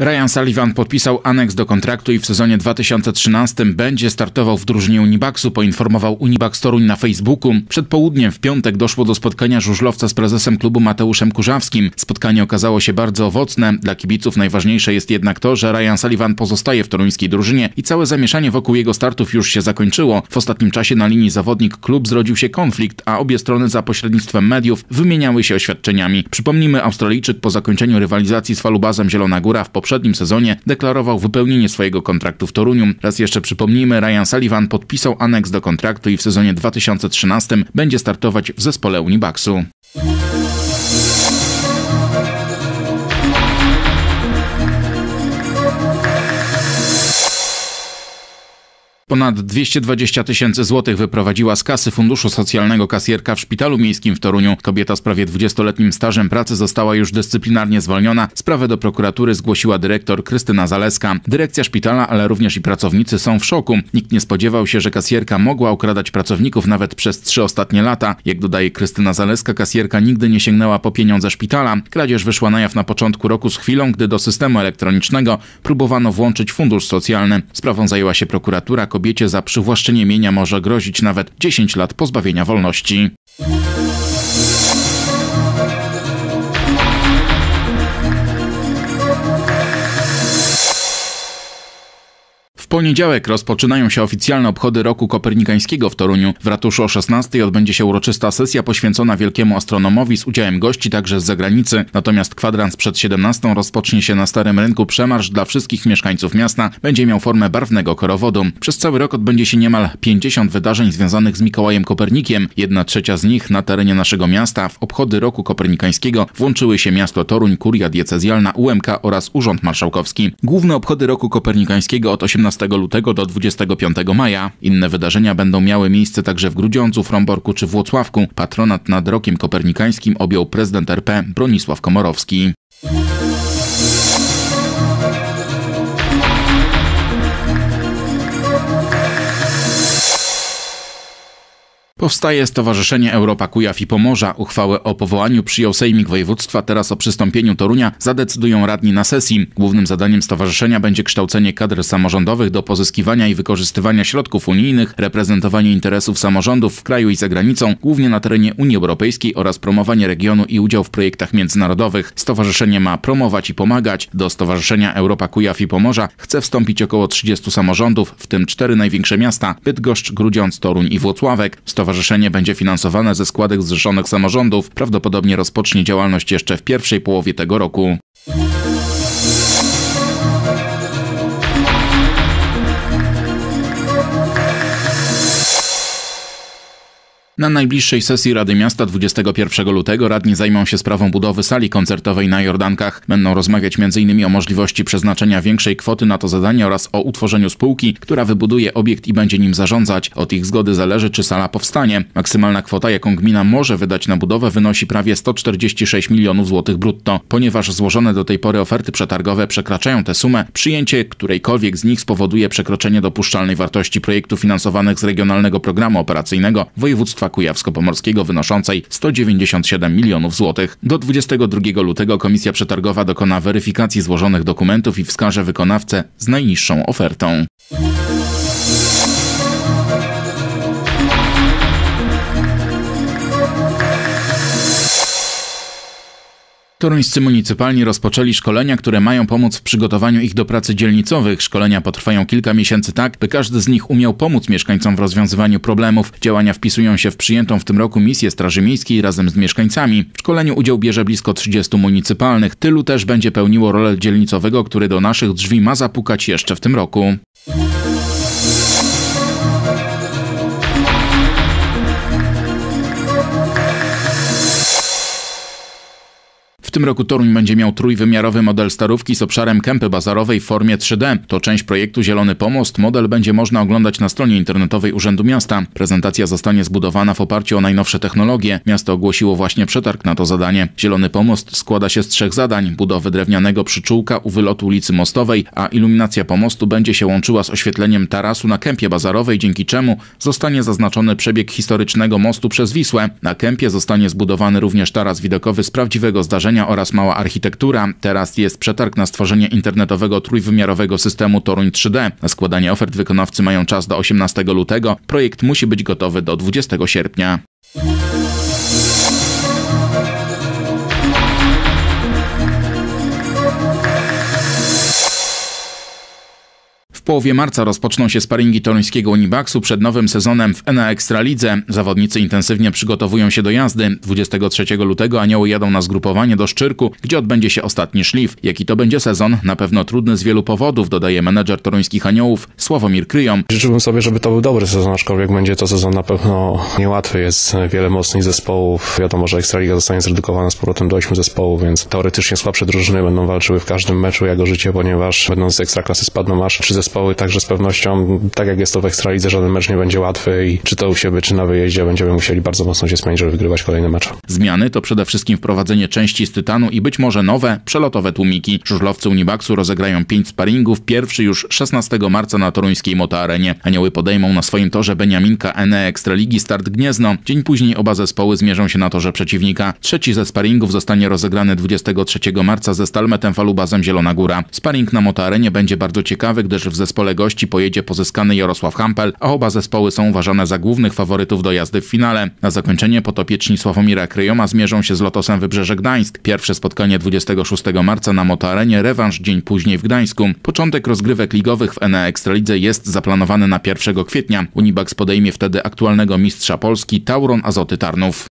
Ryan Sullivan podpisał aneks do kontraktu i w sezonie 2013 będzie startował w drużynie Unibaxu, poinformował Unibax Toruń na Facebooku. Przed południem w piątek doszło do spotkania żużlowca z prezesem klubu Mateuszem Kurzawskim. Spotkanie okazało się bardzo owocne. Dla kibiców najważniejsze jest jednak to, że Ryan Sullivan pozostaje w toruńskiej drużynie i całe zamieszanie wokół jego startów już się zakończyło. W ostatnim czasie na linii zawodnik klub zrodził się konflikt, a obie strony za pośrednictwem mediów wymieniały się oświadczeniami. Przypomnijmy, Australijczyk po zakończeniu rywalizacji z falubazem Zielona Góra w poprzednim poprzednim sezonie deklarował wypełnienie swojego kontraktu w Toruniu. Raz jeszcze przypomnijmy, Ryan Sullivan podpisał aneks do kontraktu i w sezonie 2013 będzie startować w zespole Unibaksu. Ponad 220 tysięcy złotych wyprowadziła z kasy Funduszu Socjalnego kasjerka w Szpitalu Miejskim w Toruniu. Kobieta z prawie 20-letnim stażem pracy została już dyscyplinarnie zwolniona. Sprawę do prokuratury zgłosiła dyrektor Krystyna Zaleska. Dyrekcja szpitala, ale również i pracownicy są w szoku. Nikt nie spodziewał się, że kasjerka mogła okradać pracowników nawet przez trzy ostatnie lata. Jak dodaje Krystyna Zaleska, kasjerka nigdy nie sięgnęła po pieniądze szpitala. Kradzież wyszła na jaw na początku roku z chwilą, gdy do systemu elektronicznego próbowano włączyć fundusz socjalny. Sprawą zajęła się prokuratura kobiecie za przywłaszczenie mienia może grozić nawet 10 lat pozbawienia wolności. poniedziałek rozpoczynają się oficjalne obchody roku kopernikańskiego w Toruniu. W ratuszu o 16:00 odbędzie się uroczysta sesja poświęcona wielkiemu astronomowi z udziałem gości także z zagranicy. Natomiast kwadrans przed 17:00 rozpocznie się na Starym Rynku przemarsz dla wszystkich mieszkańców miasta. Będzie miał formę barwnego korowodu. Przez cały rok odbędzie się niemal 50 wydarzeń związanych z Mikołajem Kopernikiem. Jedna trzecia z nich na terenie naszego miasta. W obchody roku kopernikańskiego włączyły się miasto Toruń, Kuria Diecezjalna, UMK oraz Urząd Marszałkowski. Główne obchody roku kopernikańskiego od 18 15 lutego do 25 maja. Inne wydarzenia będą miały miejsce także w Grudziądzu, Fromborku czy Włocławku. Patronat nad Rokiem Kopernikańskim objął prezydent RP Bronisław Komorowski. Powstaje Stowarzyszenie Europa Kujaw i Pomorza. Uchwałę o powołaniu przyjął Sejmik Województwa. Teraz o przystąpieniu Torunia zadecydują radni na sesji. Głównym zadaniem stowarzyszenia będzie kształcenie kadr samorządowych do pozyskiwania i wykorzystywania środków unijnych, reprezentowanie interesów samorządów w kraju i za granicą, głównie na terenie Unii Europejskiej oraz promowanie regionu i udział w projektach międzynarodowych. Stowarzyszenie ma promować i pomagać. Do Stowarzyszenia Europa Kujaw i Pomorza chce wstąpić około 30 samorządów, w tym cztery największe miasta – Bydgoszcz, Grudziądz, Toruń i Włocławek. Stowarzyszenie stowarzyszenie będzie finansowane ze składek zrzeszonych samorządów. Prawdopodobnie rozpocznie działalność jeszcze w pierwszej połowie tego roku. Na najbliższej sesji Rady Miasta 21 lutego radni zajmą się sprawą budowy sali koncertowej na Jordankach. Będą rozmawiać m.in. o możliwości przeznaczenia większej kwoty na to zadanie oraz o utworzeniu spółki, która wybuduje obiekt i będzie nim zarządzać. Od ich zgody zależy, czy sala powstanie. Maksymalna kwota, jaką gmina może wydać na budowę, wynosi prawie 146 milionów złotych brutto. Ponieważ złożone do tej pory oferty przetargowe przekraczają tę sumę, przyjęcie którejkolwiek z nich spowoduje przekroczenie dopuszczalnej wartości projektów finansowanych z regionalnego programu operacyjnego województwa województwa kujawsko-pomorskiego wynoszącej 197 milionów złotych. Do 22 lutego komisja przetargowa dokona weryfikacji złożonych dokumentów i wskaże wykonawcę z najniższą ofertą. Toruńscy municypalni rozpoczęli szkolenia, które mają pomóc w przygotowaniu ich do pracy dzielnicowych. Szkolenia potrwają kilka miesięcy tak, by każdy z nich umiał pomóc mieszkańcom w rozwiązywaniu problemów. Działania wpisują się w przyjętą w tym roku misję Straży Miejskiej razem z mieszkańcami. W szkoleniu udział bierze blisko 30 municypalnych. Tylu też będzie pełniło rolę dzielnicowego, który do naszych drzwi ma zapukać jeszcze w tym roku. tym roku Toruń będzie miał trójwymiarowy model starówki z obszarem kępy bazarowej w formie 3D. To część projektu Zielony Pomost. Model będzie można oglądać na stronie internetowej Urzędu Miasta. Prezentacja zostanie zbudowana w oparciu o najnowsze technologie. Miasto ogłosiło właśnie przetarg na to zadanie. Zielony Pomost składa się z trzech zadań. Budowy drewnianego przyczółka u wylotu ulicy Mostowej, a iluminacja pomostu będzie się łączyła z oświetleniem tarasu na kępie bazarowej, dzięki czemu zostanie zaznaczony przebieg historycznego mostu przez Wisłę. Na kępie zostanie zbudowany również taras widokowy z prawdziwego zdarzenia oraz Mała Architektura. Teraz jest przetarg na stworzenie internetowego trójwymiarowego systemu Toruń 3D. Na składanie ofert wykonawcy mają czas do 18 lutego. Projekt musi być gotowy do 20 sierpnia. połowie marca rozpoczną się sparingi toruńskiego Unibaxu przed nowym sezonem w ENA Ekstralidze. Zawodnicy intensywnie przygotowują się do jazdy. 23 lutego anioły jadą na zgrupowanie do Szczyrku, gdzie odbędzie się ostatni szlif. Jaki to będzie sezon? Na pewno trudny z wielu powodów, dodaje menedżer toruńskich aniołów Sławomir Kryjom. Życzyłbym sobie, żeby to był dobry sezon, aczkolwiek będzie to sezon na pewno niełatwy. Jest wiele mocnych zespołów. Wiadomo, że Ekstraliga zostanie zredukowana z powrotem do 8 zespołów, więc teoretycznie słabsze drużyny będą walczyły w każdym meczu jak życie, ponieważ będąc z Ekstraklasy spadną aż 3 zespoły zespoły, także z pewnością, tak jak jest to w Ekstralidze, żaden mecz nie będzie łatwy i czy to u siebie, czy na wyjeździe będziemy musieli bardzo mocno się zmienić, żeby wygrywać kolejne mecze. Zmiany to przede wszystkim wprowadzenie części z tytanu i być może nowe, przelotowe tłumiki. Żużlowcy Unibaksu rozegrają pięć sparingów, pierwszy już 16 marca na toruńskiej motoarenie. Anioły podejmą na swoim torze Beniaminka NE Ekstraligi Start Gniezno. Dzień później oba zespoły zmierzą się na torze przeciwnika. Trzeci ze sparingów zostanie rozegrany 23 marca ze Stalmetem Falubazem Zielona Góra. Sparing na motoarenie będzie bardzo ciekawy, gdyż w zespole zespole gości pojedzie pozyskany Jarosław Hampel, a oba zespoły są uważane za głównych faworytów do jazdy w finale. Na zakończenie potopieczni Sławomira Kryjoma zmierzą się z Lotosem Wybrzeże Gdańsk. Pierwsze spotkanie 26 marca na Motoarenie, rewanż dzień później w Gdańsku. Początek rozgrywek ligowych w NE Ekstralidze jest zaplanowany na 1 kwietnia. Unibax podejmie wtedy aktualnego mistrza Polski Tauron Azoty Tarnów.